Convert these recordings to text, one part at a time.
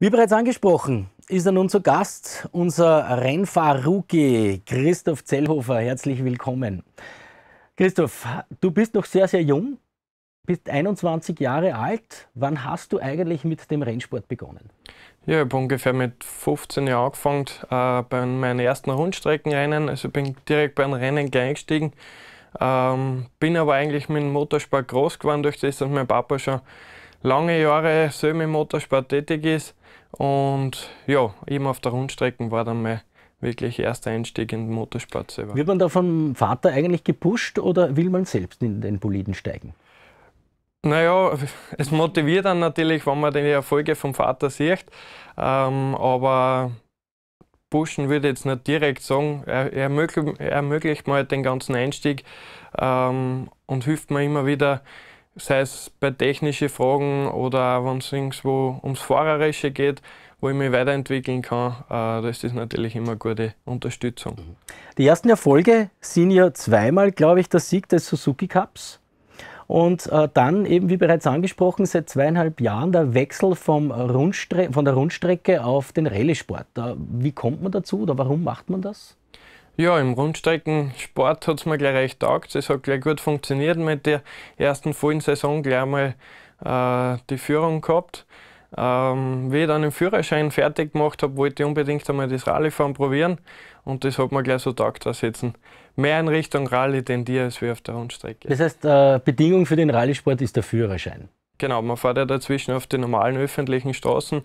Wie bereits angesprochen, ist er nun zu Gast unser Rennfahrer-Rookie Christoph Zellhofer. Herzlich willkommen. Christoph, du bist noch sehr, sehr jung, bist 21 Jahre alt. Wann hast du eigentlich mit dem Rennsport begonnen? Ja, ich habe ungefähr mit 15 Jahren angefangen äh, bei meinen ersten Rundstreckenrennen. Also bin direkt beim Rennen eingestiegen. Ähm, bin aber eigentlich mit dem Motorsport groß geworden, durch das, dass mein Papa schon lange Jahre so im Motorsport tätig ist. Und ja, eben auf der Rundstrecke war dann mein wirklich erster Einstieg in den Motorsport selber. Wird man da vom Vater eigentlich gepusht oder will man selbst in den Boliden steigen? Naja, es motiviert dann natürlich, wenn man die Erfolge vom Vater sieht. Ähm, aber pushen würde ich jetzt nicht direkt sagen. Er, er ermöglicht, er ermöglicht mir halt den ganzen Einstieg ähm, und hilft mir immer wieder, sei es bei technischen Fragen oder wenn es irgendwo ums Fahrerische geht, wo ich mich weiterentwickeln kann, äh, das ist natürlich immer eine gute Unterstützung. Mhm. Die ersten Erfolge sind ja zweimal, glaube ich, der Sieg des Suzuki Cups. Und äh, dann eben, wie bereits angesprochen, seit zweieinhalb Jahren der Wechsel vom von der Rundstrecke auf den Rallye-Sport. wie kommt man dazu oder warum macht man das? Ja, im Rundstreckensport hat es mir gleich recht taugt. Es hat gleich gut funktioniert mit der ersten vollen Saison gleich mal äh, die Führung gehabt. Ähm, wie ich dann den Führerschein fertig gemacht habe, wollte ich unbedingt einmal das Rallyfahren probieren und das hat mir gleich so taugt, dass jetzt mehr in Richtung Rallye tendiere als wie auf der Rundstrecke. Das heißt, äh, Bedingung für den Rallysport ist der Führerschein? Genau, man fährt ja dazwischen auf den normalen öffentlichen Straßen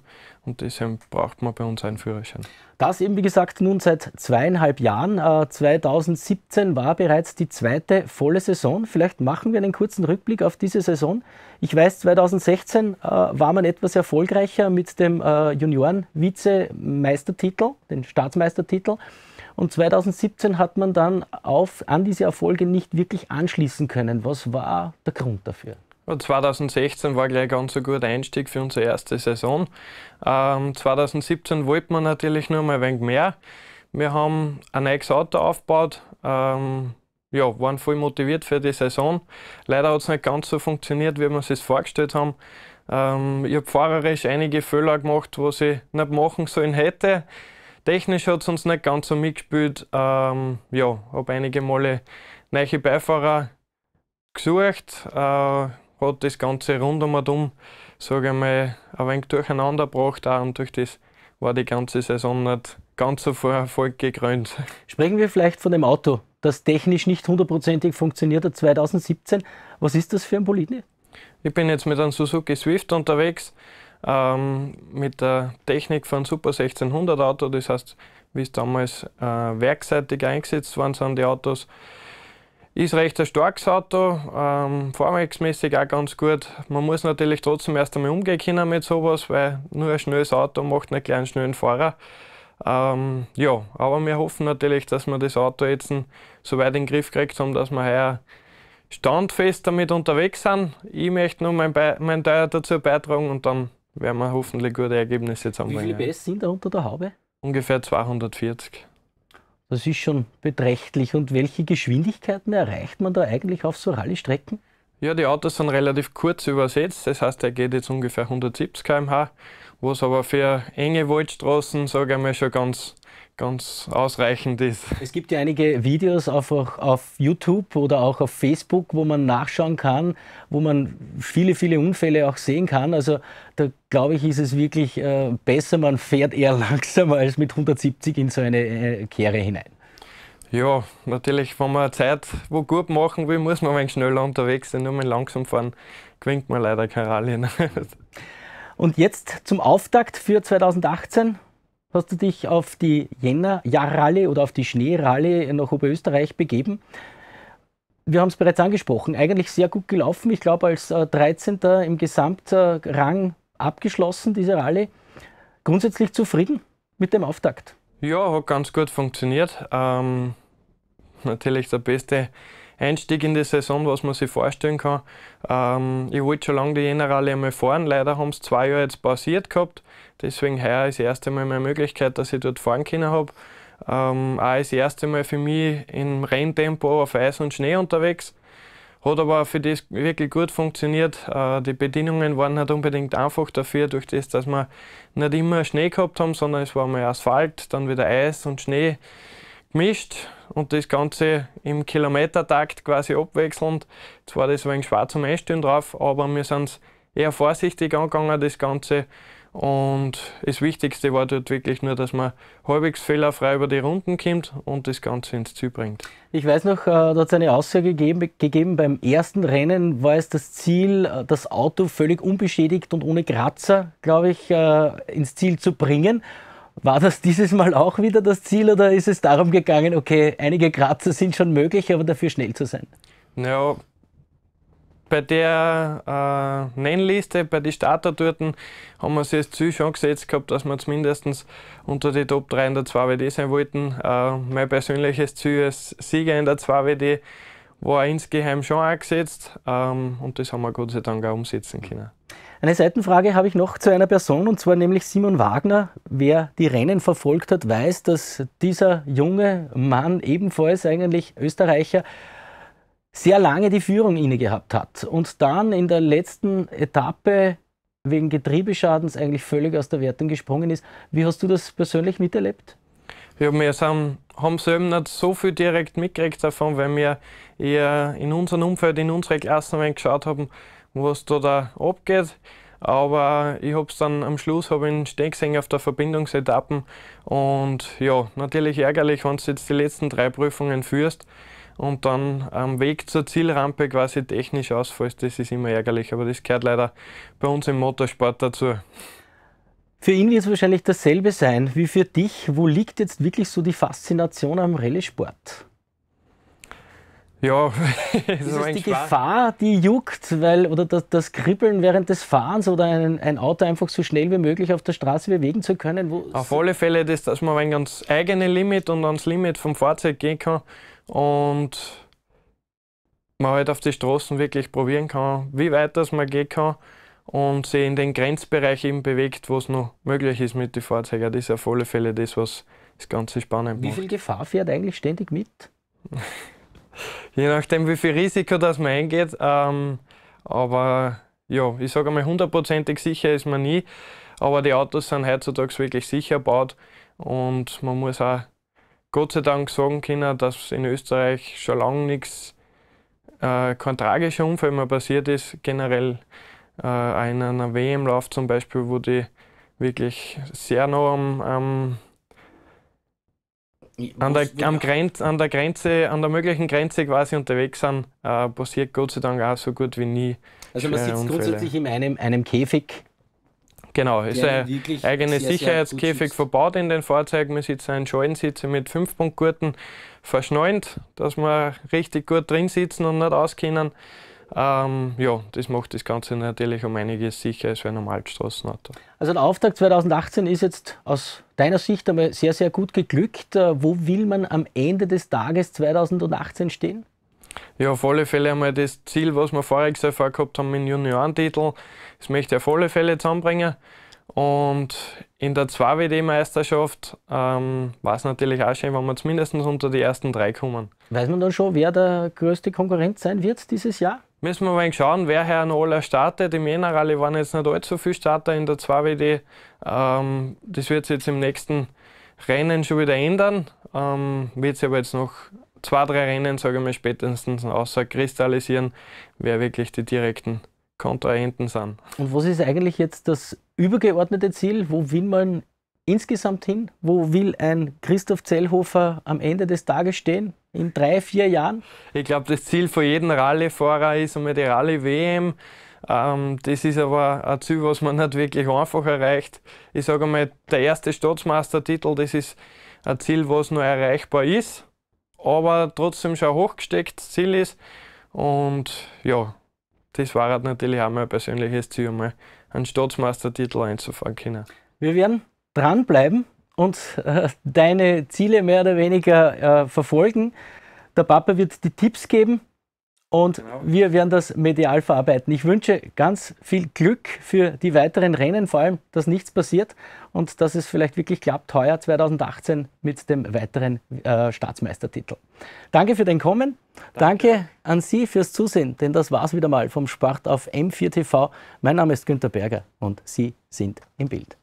und deswegen braucht man bei uns einen Führerschein. Das eben, wie gesagt, nun seit zweieinhalb Jahren. Äh, 2017 war bereits die zweite volle Saison. Vielleicht machen wir einen kurzen Rückblick auf diese Saison. Ich weiß, 2016 äh, war man etwas erfolgreicher mit dem äh, Junioren-Vizemeistertitel, den Staatsmeistertitel. Und 2017 hat man dann auf, an diese Erfolge nicht wirklich anschließen können. Was war der Grund dafür? 2016 war gleich ganz ein guter Einstieg für unsere erste Saison. Ähm, 2017 wollten wir natürlich nur mal ein wenig mehr. Wir haben ein neues Auto aufgebaut, ähm, ja, waren voll motiviert für die Saison. Leider hat es nicht ganz so funktioniert, wie wir es uns vorgestellt haben. Ähm, ich habe fahrerisch einige Fehler gemacht, was ich nicht machen sollen hätte. Technisch hat es uns nicht ganz so mitgespielt. Ähm, ja, habe einige Male neue Beifahrer gesucht. Äh, hat das Ganze rund um sage ich mal, ein wenig durcheinander gebracht auch und durch das war die ganze Saison nicht ganz so vor Erfolg gekrönt. Sprechen wir vielleicht von dem Auto, das technisch nicht hundertprozentig funktioniert hat 2017. Was ist das für ein Bolide? Ich bin jetzt mit einem Suzuki Swift unterwegs, ähm, mit der Technik von Super 1600 Auto, das heißt, wie es damals äh, werkseitig eingesetzt worden sind, die Autos. Ist recht ein starkes Auto, ähm, fahrwerksmäßig auch ganz gut. Man muss natürlich trotzdem erst einmal umgehen können mit sowas, weil nur ein schnelles Auto macht einen kleinen einen schnellen Fahrer. Ähm, ja, aber wir hoffen natürlich, dass wir das Auto jetzt so weit in den Griff gekriegt haben, dass wir heuer standfest damit unterwegs sind. Ich möchte nur mein, Be mein Teil dazu beitragen und dann werden wir hoffentlich gute Ergebnisse zusammenbringen. Wie viele PS sind da unter der Haube? Ungefähr 240. Das ist schon beträchtlich. Und welche Geschwindigkeiten erreicht man da eigentlich auf so Rallye-Strecken? Ja, die Autos sind relativ kurz übersetzt. Das heißt, er geht jetzt ungefähr 170 km/h, was aber für enge Waldstraßen, sage ich mal, schon ganz ganz ausreichend ist. Es gibt ja einige Videos auf, auf YouTube oder auch auf Facebook, wo man nachschauen kann, wo man viele, viele Unfälle auch sehen kann. Also da glaube ich, ist es wirklich äh, besser, man fährt eher langsamer als mit 170 in so eine äh, Kehre hinein. Ja, natürlich, wenn man Zeit wo gut machen will, muss man ein wenig schneller unterwegs sein. Nur mal langsam fahren gewinnt man leider keine Rallye. Und jetzt zum Auftakt für 2018? hast du dich auf die Jänner-Jahrrallye oder auf die Schneerallye nach Oberösterreich begeben. Wir haben es bereits angesprochen, eigentlich sehr gut gelaufen. Ich glaube, als 13. Äh, im Gesamtrang abgeschlossen, diese Rallye. Grundsätzlich zufrieden mit dem Auftakt? Ja, hat ganz gut funktioniert. Ähm, natürlich der beste Einstieg in die Saison, was man sich vorstellen kann. Ähm, ich wollte schon lange die Generale einmal fahren, leider haben es zwei Jahre jetzt pausiert gehabt. Deswegen heuer ist das erste Mal meine Möglichkeit, dass ich dort fahren können habe. Ähm, auch das erste Mal für mich im Renntempo auf Eis und Schnee unterwegs. Hat aber für das wirklich gut funktioniert. Äh, die Bedingungen waren nicht unbedingt einfach dafür, durch das, dass wir nicht immer Schnee gehabt haben, sondern es war mal Asphalt, dann wieder Eis und Schnee gemischt und das Ganze im Kilometertakt quasi abwechselnd. Zwar das wegen schwarzem Einstehen drauf, aber wir sind es eher vorsichtig angegangen, das Ganze. Und das Wichtigste war dort wirklich nur, dass man halbwegs fehlerfrei über die Runden kommt und das Ganze ins Ziel bringt. Ich weiß noch, äh, da hat es eine Aussage gegeben, gegeben, beim ersten Rennen war es das Ziel, äh, das Auto völlig unbeschädigt und ohne Kratzer, glaube ich, äh, ins Ziel zu bringen. War das dieses Mal auch wieder das Ziel oder ist es darum gegangen, okay, einige Kratzer sind schon möglich, aber dafür schnell zu sein? Naja, bei der äh, Nennliste, bei den Starter Startertourten, haben wir uns das Ziel schon gesetzt gehabt, dass wir zumindest unter die Top 3 in der 2WD sein wollten. Äh, mein persönliches Ziel als Sieger in der 2WD war insgeheim schon angesetzt ähm, und das haben wir Gott sei Dank auch umsetzen können. Eine Seitenfrage habe ich noch zu einer Person, und zwar nämlich Simon Wagner. Wer die Rennen verfolgt hat, weiß, dass dieser junge Mann, ebenfalls eigentlich Österreicher, sehr lange die Führung inne gehabt hat und dann in der letzten Etappe wegen Getriebeschadens eigentlich völlig aus der Wertung gesprungen ist. Wie hast du das persönlich miterlebt? Ja, wir sind, haben selber nicht so viel direkt mitgekriegt davon, weil wir eher in unserem Umfeld, in unserer Klasse geschaut haben, was da, da abgeht. Aber ich habe es dann am Schluss in stehen gesehen auf der Verbindungsetappen. Und ja, natürlich ärgerlich, wenn du jetzt die letzten drei Prüfungen führst und dann am Weg zur Zielrampe quasi technisch ausfällst. Das ist immer ärgerlich, aber das gehört leider bei uns im Motorsport dazu. Für ihn wird es wahrscheinlich dasselbe sein wie für dich. Wo liegt jetzt wirklich so die Faszination am Rallye-Sport? Ja, ist, ist es die Spaß. Gefahr, die juckt, weil, oder das, das Kribbeln während des Fahrens oder ein, ein, Auto einfach so schnell wie möglich auf der Straße bewegen zu können? auf alle Fälle, das, dass man ein ganz eigenes Limit und ans Limit vom Fahrzeug gehen kann und man halt auf die Straßen wirklich probieren kann, wie weit das man gehen kann und sich in den Grenzbereich eben bewegt, wo es noch möglich ist mit den Fahrzeugen. Das ist auf alle Fälle das, was das Ganze spannend macht. Wie viel Gefahr fährt eigentlich ständig mit? je nachdem, wie viel Risiko das man eingeht. Ähm, aber ja, ich sage einmal, hundertprozentig sicher ist man nie. Aber die Autos sind heutzutage wirklich sicher gebaut und man muss auch Gott sei Dank sagen können, dass in Österreich schon lange nichts, äh, kein tragischer Unfall mehr passiert ist. Generell äh, in einer WM-Lauf zum Beispiel, wo die wirklich sehr nah am, am an der, am Grenz, an der Grenze, an der möglichen Grenze quasi unterwegs sind, äh, passiert Gott sei Dank auch so gut wie nie. Also man sitzt Unfälle. grundsätzlich in einem, einem Käfig. Genau, es ist ein eigener Sicherheitskäfig verbaut in den Fahrzeugen. Man sitzt einen Schallensitze mit 5-Punkt-Gurten verschneunt, dass man richtig gut drin sitzen und nicht auskennen. Ähm, ja, das macht das Ganze natürlich um einiges sicherer als ein normales Straßenauto. Also der Auftakt 2018 ist jetzt aus deiner Sicht einmal sehr, sehr gut geglückt. Äh, wo will man am Ende des Tages 2018 stehen? Ja, auf alle Fälle einmal das Ziel, was wir vorher gesagt gehabt haben, den Juniorentitel. Das möchte ich auf alle Fälle zusammenbringen. Und in der 2WD-Meisterschaft ähm, war es natürlich auch schön, wenn wir zumindest unter die ersten drei kommen. Weiß man dann schon, wer der größte Konkurrent sein wird dieses Jahr? Müssen wir mal schauen, wer hier noch alle startet. Im Generale waren jetzt nicht allzu viele Starter in der 2WD. Ähm, das wird sich jetzt im nächsten Rennen schon wieder ändern. Ähm, wird sich aber jetzt noch zwei, drei Rennen, sage ich mal, spätestens kristallisieren, wer wirklich die direkten Kontrahenten sind. Und was ist eigentlich jetzt das übergeordnete Ziel? Wo will man insgesamt hin? Wo will ein Christoph Zellhofer am Ende des Tages stehen? In drei, vier Jahren? Ich glaube, das Ziel von jedem Rallye-Fahrer ist einmal die Rallye-WM. Ähm, das ist aber ein Ziel, was man nicht wirklich einfach erreicht. Ich sage einmal, der erste Staatsmeistertitel, das ist ein Ziel, was nur erreichbar ist, aber trotzdem schon ein hochgestecktes Ziel ist. Und ja, das war halt natürlich auch mein persönliches Ziel, einmal einen Staatsmeistertitel einzufahren können. Wir werden dranbleiben und äh, deine Ziele mehr oder weniger äh, verfolgen. Der Papa wird die Tipps geben und genau. wir werden das medial verarbeiten. Ich wünsche ganz viel Glück für die weiteren Rennen, vor allem, dass nichts passiert und dass es vielleicht wirklich klappt, heuer 2018 mit dem weiteren äh, Staatsmeistertitel. Danke für dein Kommen. Danke. Danke an Sie fürs Zusehen, denn das war's wieder mal vom Sport auf M4 TV. Mein Name ist Günter Berger und Sie sind im Bild.